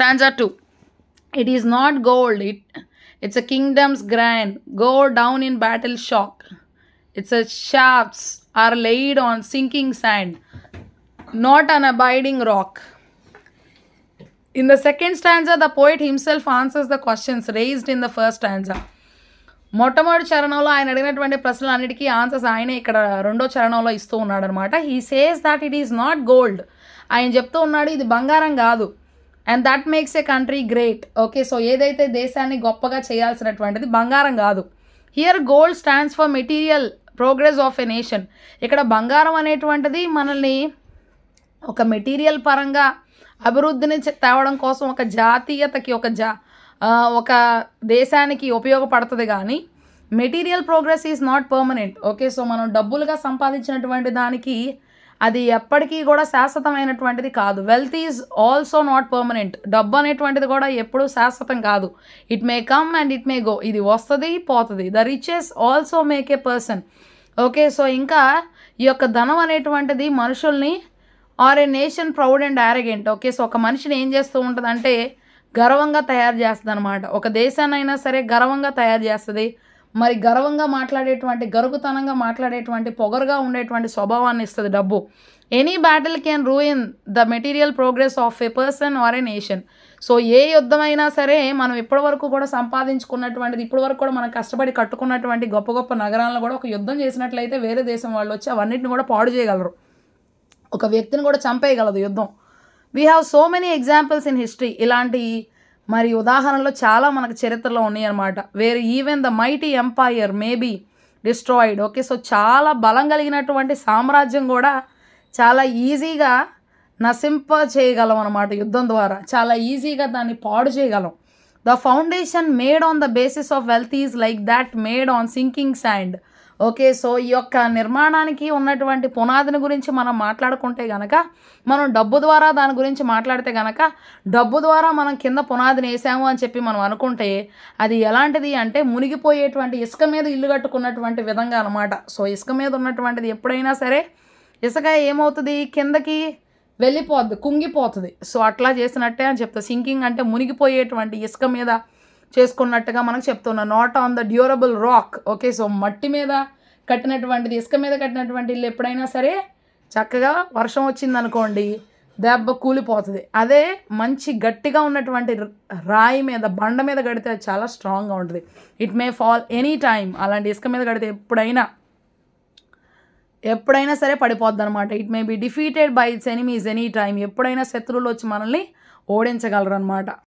Stanza 2. It is not gold. It, it's a kingdom's grand. Go down in battle shock. Its a shafts are laid on sinking sand. Not an abiding rock. In the second stanza, the poet himself answers the questions raised in the first stanza. మొట్టమొదటి చరణంలో ఆయన అడిగినటువంటి ప్రశ్నలన్నిటికీ answers ఆయనే ఇక్కడ రెండో చరణంలో ఇస్తూ ఉన్నాడు అనమాట he says that it is not gold ఆయన చెప్తూ ఉన్నాడు ఇది బంగారం కాదు and that makes a country great okay so ఏదైతే దేశాన్ని గొప్పగా చేయాల్సినటువంటిది బంగారం కాదు here gold stands for material progress of a nation ఇక్కడ బంగారం అనేటువంటిది మనల్ని ఒక మెటీరియల్ పరంగా అభివృద్ధిని తేవడం కోసం ఒక జాతీయతకి ఒక జా ఒక దేశానికి ఉపయోగపడుతుంది కానీ material progress is not permanent okay so మనం డబ్బులుగా సంపాదించినటువంటి దానికి అది ఎప్పటికీ కూడా శాశ్వతమైనటువంటిది కాదు wealth is also not permanent డబ్బు అనేటువంటిది కూడా ఎప్పుడూ శాశ్వతం కాదు it may come and it may go ఇది వస్తుంది పోతుంది the riches also make a person okay so ఇంకా ఈ యొక్క ధనం అనేటువంటిది మనుషుల్ని or a nation proud and arrogant okay so ఒక మనిషిని ఏం చేస్తూ ఉంటుందంటే గర్వంగా తయారు చేస్తుంది అనమాట ఒక దేశాన్నైనా సరే గర్వంగా తయారు చేస్తుంది మరి గర్వంగా మాట్లాడేటువంటి గరుగుతనంగా మాట్లాడేటువంటి పొగరుగా ఉండేటువంటి స్వభావాన్ని ఇస్తుంది డబ్బు any battle can ruin the material progress of a person or a nation so ఏ యుద్ధమైనా సరే మనం వరకు కూడా సంపాదించుకున్నటువంటిది ఇప్పటివరకు కూడా మనం కష్టపడి కట్టుకున్నటువంటి గొప్ప గొప్ప నగరాలను కూడా ఒక యుద్ధం చేసినట్లయితే వేరే దేశం వాళ్ళు వచ్చి అవన్నిటిని కూడా పాడు చేయగలరు ఒక వ్యక్తిని కూడా చంపేయగలదు యుద్ధం we have so many examples in history ఇలాంటి మరి ఉదాహరణలో చాలా మనకు చరిత్రలో ఉన్నాయి అన్నమాట where even the mighty empire maybe destroyed okay so చాలా బలం కలిగినటువంటి సామ్రాజ్యం కూడా చాలా ఈజీగా నశింప చేయగలం అనమాట యుద్ధం ద్వారా చాలా ఈజీగా దాన్ని పాడు చేయగలం the foundation made on the basis of wealth is like that made on sinking sand okay so ఈ యొక్క నిర్మాణానికి ఉన్నటువంటి పునాదిని గురించి మనం మాట్లాడుకుంటే గనక మనం డబ్బు ద్వారా దాని గురించి మాట్లాడితే గనక డబ్బు ద్వారా మనం కింద పునాదిని వేసాము అని చెప్పి మనం అనుకుంటే అది ఎలాంటిది అంటే మునిగిపోయేటువంటి ఇసుక మీద ఇల్లు కట్టుకున్నటువంటి విధంగా అనమాట సో ఇసుక మీద ఉన్నటువంటిది ఎప్పుడైనా సరే ఇసుక ఏమవుతుంది కిందకి వెళ్ళిపోద్ది కుంగిపోతుంది సో అట్లా చేసినట్టే అని చెప్తా సింకింగ్ అంటే మునిగిపోయేటువంటి ఇసుక మీద చేసుకున్నట్టుగా మనకు చెప్తున్నా not on the durable rock okay so మట్టి మీద కట్టినటువంటిది ఇసుక మీద కట్టినటువంటి ఇల్లు ఎప్పుడైనా సరే చక్కగా వర్షం వచ్చిందనుకోండి దెబ్బ కూలిపోతుంది అదే మంచి గట్టిగా ఉన్నటువంటి రాయి మీద బండ మీద కడితే అది చాలా స్ట్రాంగ్గా ఉంటుంది it may fall any time అలాంటి ఇసుక మీద కడితే ఎప్పుడైనా ఎప్పుడైనా సరే పడిపోద్ది అనమాట it may be defeated by its enemies any time ఎప్పుడైనా శత్రువులు వచ్చి మనల్ని ఓడించగలరు అనమాట